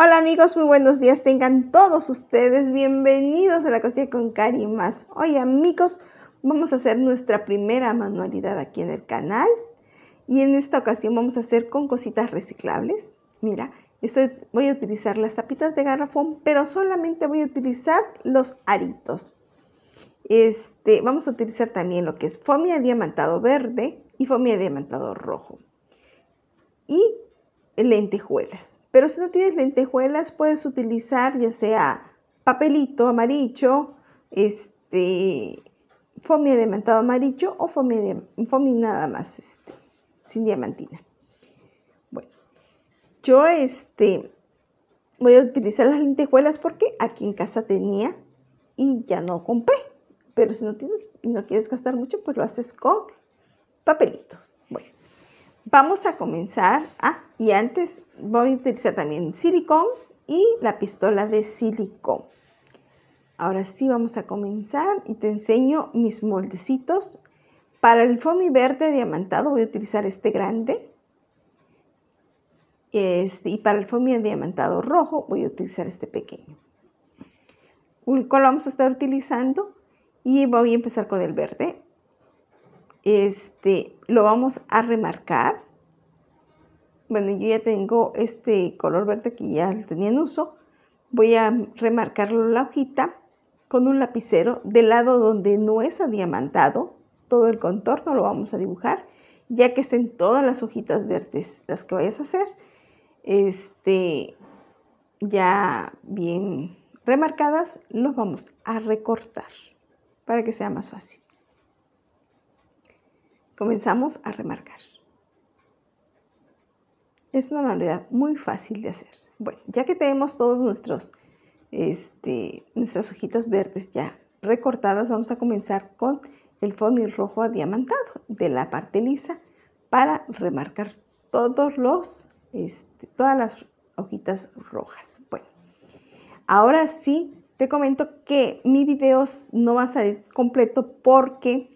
Hola amigos, muy buenos días. Tengan todos ustedes bienvenidos a la cocina con Cari más. Hoy amigos, vamos a hacer nuestra primera manualidad aquí en el canal. Y en esta ocasión vamos a hacer con cositas reciclables. Mira, estoy, voy a utilizar las tapitas de garrafón, pero solamente voy a utilizar los aritos. Este, vamos a utilizar también lo que es fomia diamantado verde y fomia diamantado rojo. Y lentejuelas. Pero si no tienes lentejuelas, puedes utilizar ya sea papelito amarillo, este, de diamantado amarillo o fomia, de, nada más, este, sin diamantina. Bueno, yo este, voy a utilizar las lentejuelas porque aquí en casa tenía y ya no compré. Pero si no tienes y no quieres gastar mucho, pues lo haces con papelitos. Vamos a comenzar. Ah, y antes voy a utilizar también silicón y la pistola de silicón. Ahora sí vamos a comenzar y te enseño mis moldecitos. Para el foamy verde diamantado voy a utilizar este grande. Este, y para el foamy diamantado rojo voy a utilizar este pequeño. ¿Cuál vamos a estar utilizando y voy a empezar con el verde. Este, lo vamos a remarcar bueno, yo ya tengo este color verde que ya tenía en uso. Voy a remarcar la hojita con un lapicero del lado donde no es adiamantado. Todo el contorno lo vamos a dibujar, ya que estén todas las hojitas verdes las que vayas a hacer. Este, ya bien remarcadas, los vamos a recortar para que sea más fácil. Comenzamos a remarcar. Es una manualidad muy fácil de hacer. Bueno, ya que tenemos todos nuestros, este, nuestras hojitas verdes ya recortadas, vamos a comenzar con el foamy rojo diamantado de la parte lisa para remarcar todos los, este, todas las hojitas rojas. Bueno, ahora sí te comento que mi video no va a salir completo porque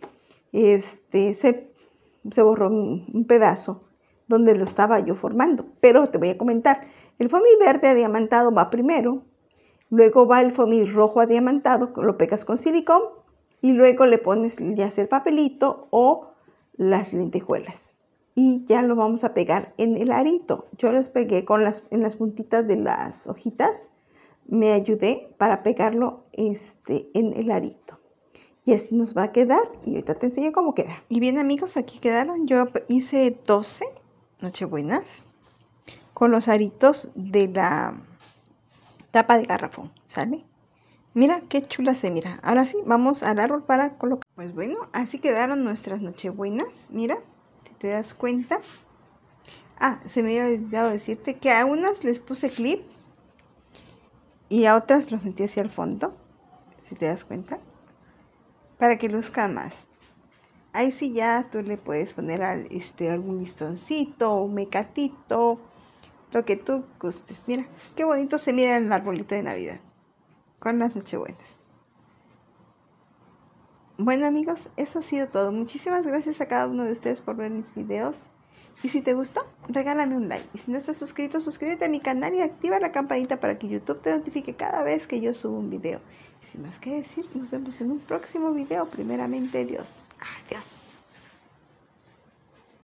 este, se, se borró un pedazo donde lo estaba yo formando. Pero te voy a comentar, el foamy verde adiamantado va primero, luego va el foamy rojo adiamantado, lo pegas con silicón y luego le pones ya el papelito o las lentejuelas. Y ya lo vamos a pegar en el arito. Yo los pegué con las, en las puntitas de las hojitas. Me ayudé para pegarlo este, en el arito. Y así nos va a quedar. Y ahorita te enseño cómo queda. Y bien amigos, aquí quedaron. Yo hice 12 Nochebuenas con los aritos de la tapa de garrafón, ¿sale? Mira qué chula se mira. Ahora sí, vamos al árbol para colocar. Pues bueno, así quedaron nuestras nochebuenas. Mira, si te das cuenta. Ah, se me había olvidado decirte que a unas les puse clip y a otras los metí hacia el fondo, si te das cuenta, para que luzcan más ahí sí ya tú le puedes poner este, algún listoncito, un mecatito, lo que tú gustes. Mira, qué bonito se mira el arbolito de Navidad con las nochebuenas. Bueno amigos, eso ha sido todo. Muchísimas gracias a cada uno de ustedes por ver mis videos. Y si te gustó, regálame un like. Y si no estás suscrito, suscríbete a mi canal y activa la campanita para que YouTube te notifique cada vez que yo subo un video. Y sin más que decir, nos vemos en un próximo video. Primeramente, Dios. Adiós.